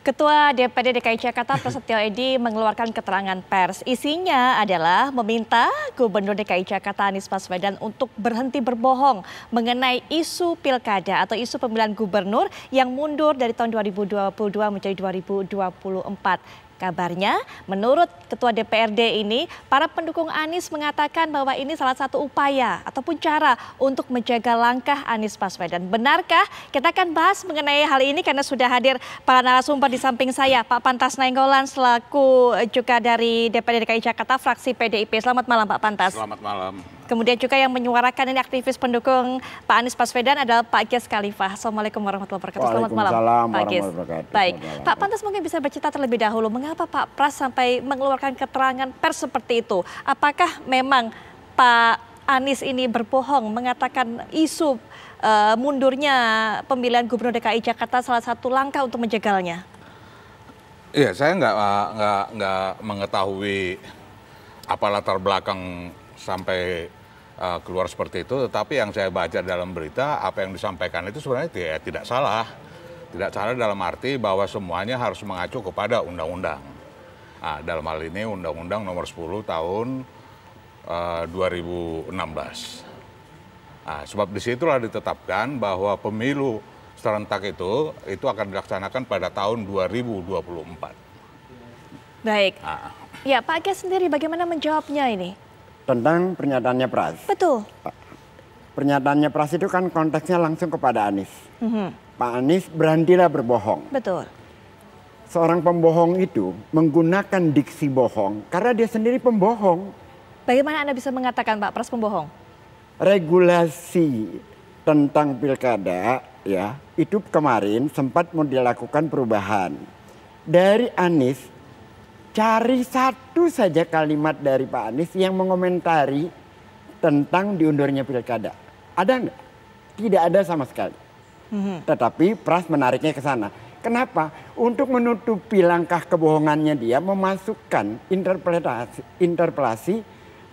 Ketua DPD DKI Jakarta Prasetyo Edi mengeluarkan keterangan pers. Isinya adalah meminta Gubernur DKI Jakarta Anies Baswedan untuk berhenti berbohong mengenai isu pilkada atau isu pemilihan gubernur yang mundur dari tahun 2022 menjadi 2024. Kabarnya, menurut Ketua DPRD ini, para pendukung Anies mengatakan bahwa ini salah satu upaya ataupun cara untuk menjaga langkah Anies Baswedan. Benarkah? Kita akan bahas mengenai hal ini karena sudah hadir para narasumber di samping saya, Pak Pantas Nainggolan selaku juga dari DPRD DKI Jakarta fraksi PDIP. Selamat malam Pak Pantas. Selamat malam. Kemudian juga yang menyuarakan ini aktivis pendukung Pak Anies Baswedan adalah Pak Gies Khalifah. Assalamualaikum warahmatullahi wabarakatuh. Selamat malam Pak Gies. Baik, Pak Pantas mungkin bisa bercerita terlebih dahulu mengapa Pak Pras sampai mengeluarkan keterangan pers seperti itu. Apakah memang Pak Anies ini berbohong mengatakan isu uh, mundurnya pemilihan Gubernur DKI Jakarta salah satu langkah untuk menjegalnya? Iya, saya nggak nggak nggak mengetahui apa latar belakang sampai Eh, keluar seperti itu. Tetapi yang saya baca dalam berita, apa yang disampaikan itu sebenarnya tidak, eh, tidak salah. Tidak salah dalam arti bahwa semuanya harus mengacu kepada undang-undang. Nah, dalam hal ini Undang-Undang Nomor 10 Tahun uh, 2016. Nah, sebab disitulah ditetapkan bahwa pemilu serentak itu itu akan dilaksanakan pada tahun 2024. Baik. Nah. Ya, Pak Kes sendiri bagaimana menjawabnya ini? tentang pernyataannya Pras. Betul. Pernyataannya Pras itu kan konteksnya langsung kepada Anies. Mm-hmm. Pak Anies berhentilah berbohong. Betul. Seorang pembohong itu menggunakan diksi bohong karena dia sendiri pembohong. Bagaimana Anda bisa mengatakan Pak Pras pembohong? Regulasi tentang pilkada ya itu kemarin sempat mau dilakukan perubahan dari Anies Cari satu saja kalimat dari Pak Anies yang mengomentari tentang diundurnya pilkada. Ada nggak? Tidak ada sama sekali. Hmm. Tetapi Pras menariknya ke sana. Kenapa? Untuk menutupi langkah kebohongannya dia memasukkan interpelasi, interpelasi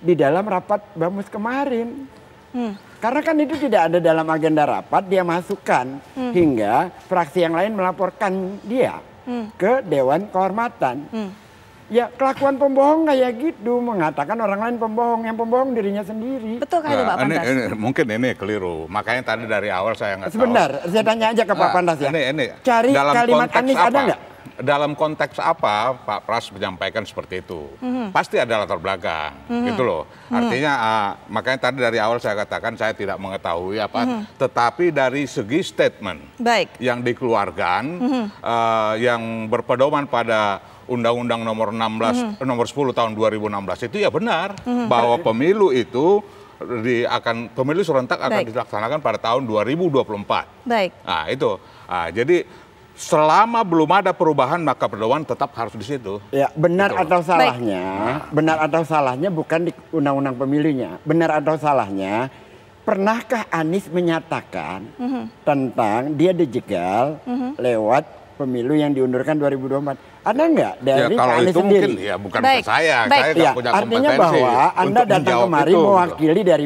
di dalam rapat Bamus kemarin. Mm. Karena kan itu tidak ada dalam agenda rapat, dia masukkan hmm. hingga fraksi yang lain melaporkan dia mm. ke Dewan Kehormatan. Mm. Ya kelakuan pembohong kayak gitu mengatakan orang lain pembohong yang pembohong dirinya sendiri. Betul kan Pak Pandas. Ini, ini, mungkin ini keliru. Makanya tadi dari awal saya nggak Sebentar, tahu. saya tanya aja ke Pak nah, ya. Ini, ini. Cari dalam kalimat Anies ada nggak? Dalam konteks apa Pak Pras menyampaikan seperti itu? Mm -hmm. Pasti ada latar belakang, mm -hmm. gitu loh. Mhm. Artinya mm -hmm. uh, makanya tadi dari awal saya katakan saya tidak mengetahui apa, mm -hmm. tetapi dari segi statement Baik. yang dikeluarkan, mm -hmm. uh, yang berpedoman pada Undang-Undang Nomor 16 mm -hmm. Nomor 10 Tahun 2016 itu ya benar mm -hmm. bahwa pemilu itu di akan pemilu serentak akan Baik. dilaksanakan pada tahun 2024. Baik. Nah, itu. Nah, jadi selama belum ada perubahan maka perlawan tetap harus di situ. Ya, benar gitu. atau salahnya, Baik. benar atau salahnya bukan di undang-undang pemilunya. Benar atau salahnya pernahkah Anies menyatakan mm -hmm. tentang dia dijegal mm -hmm. lewat pemilu yang diundurkan 2024. Ada nggak ya, dari ya, kalau itu sendiri? Mungkin, ya bukan Baik. saya, Baik. saya ya, punya Artinya bahwa Anda datang kemari itu. mewakili dari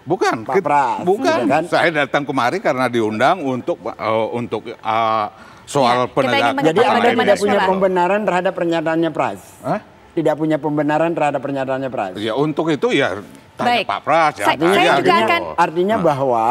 Bukan, Pak Pras, bukan. Ya kan? Saya datang kemari karena diundang untuk uh, untuk uh, soal ya, penegakan. Jadi Anda tidak punya pembenaran terhadap pernyataannya Pras. Hah? Tidak punya pembenaran terhadap pernyataannya Pras. Ya untuk itu ya tanya Baik. Pak Pras. Ya, saya, saya juga gitu. akan. Artinya nah. bahwa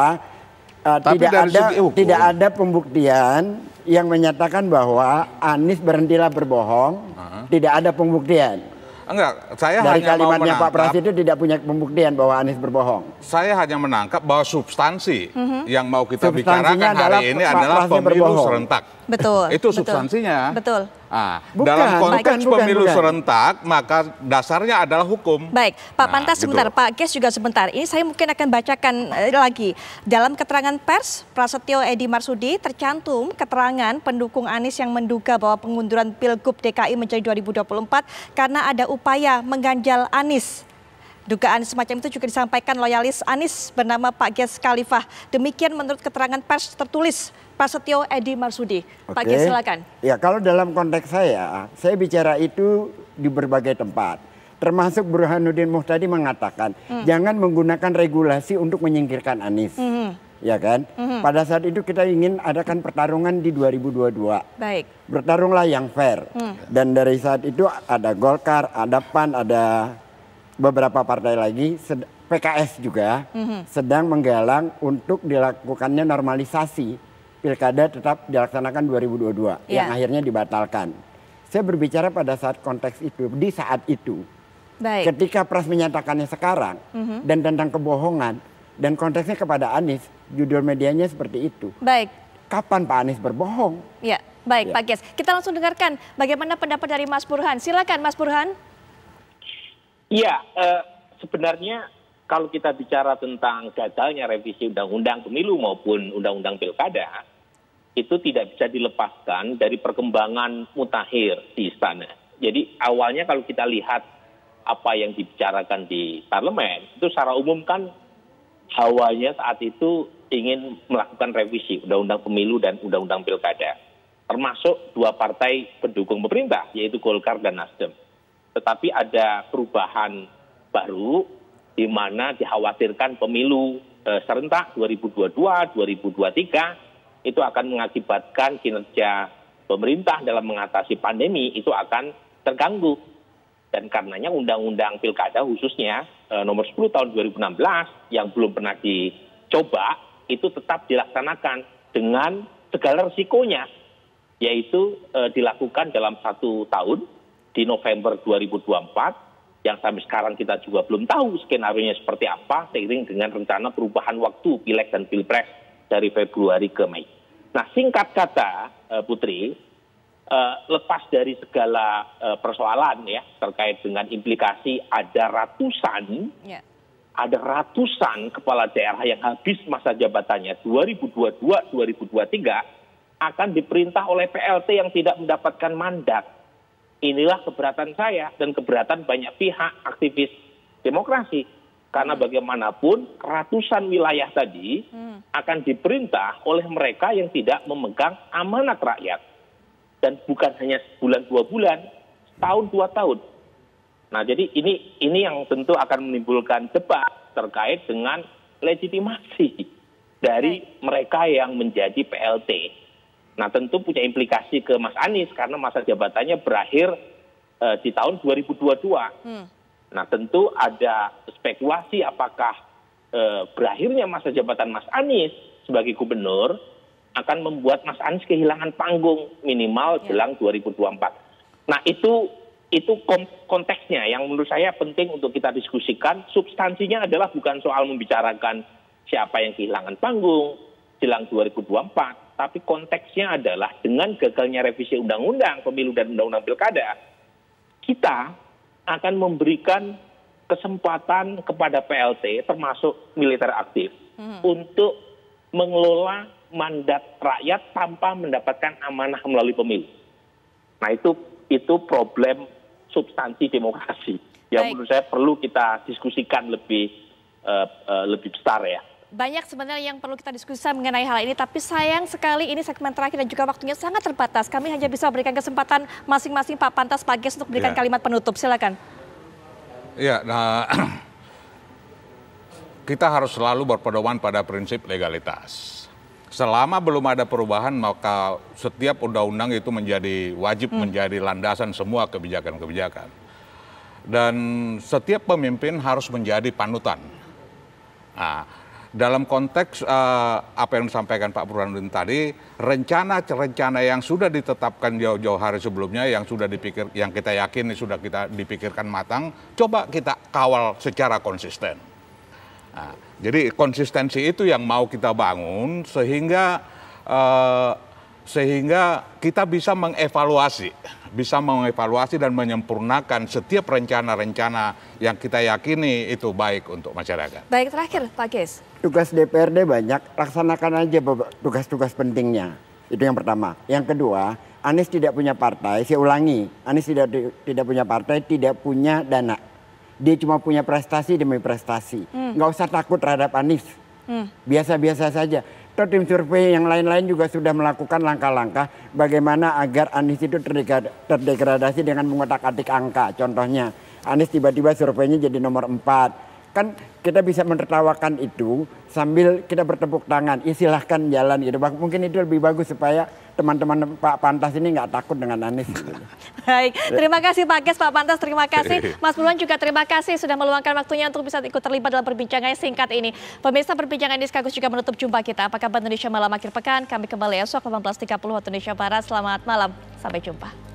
uh, tidak ada tidak ada pembuktian yang menyatakan bahwa Anies berhentilah berbohong, uh -huh. tidak ada pembuktian. Enggak, saya Dari hanya kalimatnya Pak Pras itu tidak punya pembuktian bahwa Anies berbohong. Saya hanya menangkap bahwa substansi uh mhm. -huh. yang mau kita bicarakan hari ini adalah pemilu berbohong. serentak. Betul. itu substansinya. Betul. Ah, bukan, dalam konteks bukan, pemilu bukan, serentak maka dasarnya adalah hukum. Baik, Pak nah, Pantas gitu. sebentar, Pak Ges juga sebentar. Ini saya mungkin akan bacakan eh, lagi. Dalam keterangan pers Prasetyo Edi Marsudi tercantum keterangan pendukung Anies yang menduga bahwa pengunduran Pilgub DKI menjadi 2024 karena ada upaya mengganjal Anies. Dugaan semacam itu juga disampaikan loyalis Anies bernama Pak Ges Khalifah. Demikian menurut keterangan pers tertulis Pak Setio Edi Marsudi. Okay. Pak Ki silakan. Ya kalau dalam konteks saya, saya bicara itu di berbagai tempat. Termasuk Burhanuddin Muhtadi mengatakan hmm. jangan menggunakan regulasi untuk menyingkirkan Anies. Hmm. Ya kan? -hmm. Pada saat itu kita ingin adakan pertarungan di 2022. Baik. Bertarunglah yang fair. Mm. Dan dari saat itu ada Golkar, ada PAN, ada beberapa partai lagi PKS juga -hmm. sedang menggalang untuk dilakukannya normalisasi pilkada tetap dilaksanakan 2022 yeah. Iya. yang akhirnya dibatalkan. Saya berbicara pada saat konteks itu, di saat itu. Baik. Ketika Pras menyatakannya sekarang mm -hmm. dan tentang kebohongan dan konteksnya kepada Anies, judul medianya seperti itu. Baik. Kapan Pak Anies berbohong? Ya, baik ya. Pak Gies. Kita langsung dengarkan bagaimana pendapat dari Mas Burhan. Silakan Mas Burhan. Iya, eh, sebenarnya kalau kita bicara tentang gagalnya revisi undang-undang pemilu maupun undang-undang pilkada, itu tidak bisa dilepaskan dari perkembangan mutakhir di istana. Jadi awalnya kalau kita lihat apa yang dibicarakan di parlemen, itu secara umum kan hawanya saat itu ingin melakukan revisi undang-undang pemilu dan undang-undang pilkada, termasuk dua partai pendukung pemerintah, yaitu Golkar dan Nasdem. Tetapi ada perubahan baru di mana dikhawatirkan pemilu eh, serentak 2022, 2023 itu akan mengakibatkan kinerja pemerintah dalam mengatasi pandemi itu akan terganggu. Dan karenanya undang-undang pilkada khususnya e, nomor 10 tahun 2016 yang belum pernah dicoba itu tetap dilaksanakan dengan segala resikonya yaitu e, dilakukan dalam satu tahun di November 2024 yang sampai sekarang kita juga belum tahu skenario seperti apa seiring dengan rencana perubahan waktu pilek dan pilpres dari Februari ke Mei. Nah, singkat kata, eh, Putri, eh, lepas dari segala eh, persoalan ya terkait dengan implikasi ada ratusan, ya. ada ratusan kepala daerah yang habis masa jabatannya 2022-2023 akan diperintah oleh PLT yang tidak mendapatkan mandat. Inilah keberatan saya dan keberatan banyak pihak aktivis demokrasi karena bagaimanapun ratusan wilayah tadi hmm. akan diperintah oleh mereka yang tidak memegang amanat rakyat. Dan bukan hanya bulan dua bulan, tahun dua tahun. Nah jadi ini ini yang tentu akan menimbulkan debat terkait dengan legitimasi dari mereka yang menjadi PLT. Nah tentu punya implikasi ke Mas Anies karena masa jabatannya berakhir uh, di tahun 2022. Hmm. Nah tentu ada spekulasi apakah eh, berakhirnya masa jabatan Mas Anies sebagai gubernur akan membuat Mas Anies kehilangan panggung minimal ya. jelang 2024. Nah itu itu konteksnya yang menurut saya penting untuk kita diskusikan. Substansinya adalah bukan soal membicarakan siapa yang kehilangan panggung jelang 2024, tapi konteksnya adalah dengan gagalnya revisi undang-undang pemilu dan undang-undang pilkada, kita akan memberikan kesempatan kepada PLT termasuk militer aktif hmm. untuk mengelola mandat rakyat tanpa mendapatkan amanah melalui pemilu. Nah itu itu problem substansi demokrasi yang Baik. menurut saya perlu kita diskusikan lebih uh, uh, lebih besar ya banyak sebenarnya yang perlu kita diskusikan mengenai hal ini, tapi sayang sekali ini segmen terakhir dan juga waktunya sangat terbatas. Kami hanya bisa berikan kesempatan masing-masing Pak Pantas Pak Gies untuk berikan ya. kalimat penutup. Silakan. Ya, nah, kita harus selalu berpedoman pada prinsip legalitas. Selama belum ada perubahan, maka setiap undang-undang itu menjadi wajib hmm. menjadi landasan semua kebijakan-kebijakan. Dan setiap pemimpin harus menjadi panutan. Nah, dalam konteks uh, apa yang disampaikan Pak Burhanuddin tadi, rencana-rencana yang sudah ditetapkan jauh-jauh hari sebelumnya, yang sudah dipikir, yang kita yakin sudah kita dipikirkan matang, coba kita kawal secara konsisten. Nah, jadi konsistensi itu yang mau kita bangun sehingga uh, sehingga kita bisa mengevaluasi, bisa mengevaluasi dan menyempurnakan setiap rencana-rencana yang kita yakini itu baik untuk masyarakat. Baik terakhir Pak Kes. Tugas DPRD banyak, laksanakan aja tugas-tugas pentingnya. Itu yang pertama. Yang kedua, Anies tidak punya partai, saya ulangi, Anies tidak tidak punya partai, tidak punya dana. Dia cuma punya prestasi demi prestasi. Hmm. Nggak usah takut terhadap Anies. Hmm. Biasa-biasa hmm. Biasa -biasa saja atau tim survei yang lain-lain juga sudah melakukan langkah-langkah bagaimana agar Anies itu terdegradasi dengan mengotak-atik angka. Contohnya, Anies tiba-tiba surveinya jadi nomor 4 kan kita bisa menertawakan itu sambil kita bertepuk tangan. Ya silahkan jalan gitu. Mungkin itu lebih bagus supaya teman-teman Pak Pantas ini nggak takut dengan Anies. Gitu. Baik, terima kasih Pak Kes, Pak Pantas, terima kasih. Mas Buruan juga terima kasih sudah meluangkan waktunya untuk bisa ikut terlibat dalam perbincangan singkat ini. Pemirsa perbincangan ini sekaligus juga menutup jumpa kita. Apa kabar Indonesia malam akhir pekan? Kami kembali esok 18.30 waktu Indonesia Barat. Selamat malam, sampai jumpa.